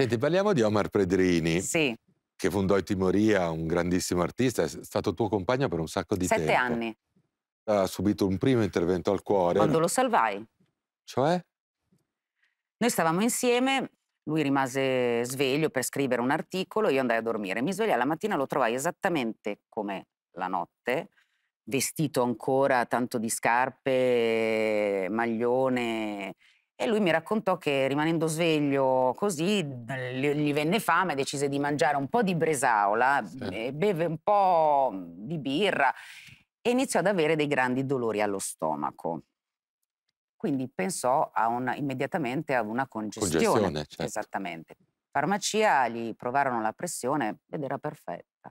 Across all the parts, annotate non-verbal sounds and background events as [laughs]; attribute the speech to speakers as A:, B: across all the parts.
A: Senti, parliamo di Omar Predrini. Sì. Che fondò i Timoria, un grandissimo artista, è stato tuo compagno per un sacco di Sette tempo. Sette anni. Ha subito un primo intervento al cuore. Quando lo salvai. Cioè?
B: Noi stavamo insieme, lui rimase sveglio per scrivere un articolo, io andai a dormire. Mi svegliai la mattina, lo trovai esattamente come la notte, vestito ancora tanto di scarpe, maglione e lui mi raccontò che rimanendo sveglio così gli venne fame, decise di mangiare un po' di bresaola, sì. Eh, beve un po' di birra e iniziò ad avere dei grandi dolori allo stomaco. Quindi pensò a una, immediatamente a una congestione. congestione certo. Esattamente. Farmacia gli provarono la pressione ed era perfetta.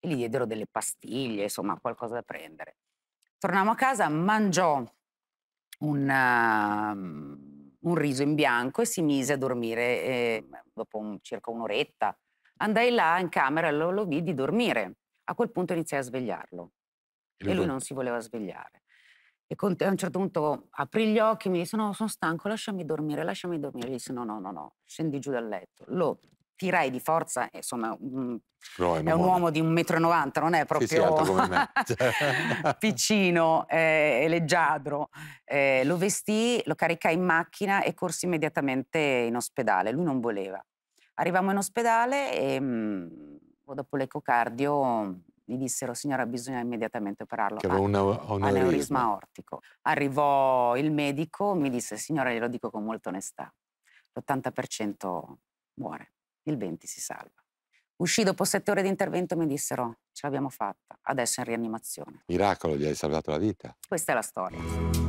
B: E gli diedero delle pastiglie, insomma, qualcosa da prendere. Tornammo a casa, mangiò un ehm, un riso in bianco e si mise a dormire eh, dopo un, circa un'oretta. Andai là in camera e lo, lo vidi dormire. A quel punto iniziai a svegliarlo e lui, e lui non si voleva svegliare. E te, a un certo punto aprì gli occhi e mi disse: No, sono stanco, lasciami dormire, lasciami dormire. Gli disse: No, no, no, no, scendi giù dal letto. Lo tira di forza, insomma, un,
A: no, è, è, un uomo
B: di 1,90 m, non è proprio sì, sì, alto come me.
A: [laughs]
B: piccino eh, e eh, leggiadro. Eh, lo vestì, lo caricai in macchina e corsi immediatamente in ospedale. Lui non voleva. Arrivammo in ospedale e mh, mm, dopo l'ecocardio mi dissero signora bisogna immediatamente operarlo che aveva un aneurisma aortico. arrivò il medico mi disse signora glielo dico con molta onestà l'80% muore il 20 si salva. Uscì dopo sette ore di intervento e mi dissero, ce l'abbiamo fatta, adesso è in rianimazione.
A: Miracolo, gli hai salvato la vita.
B: Questa è la storia.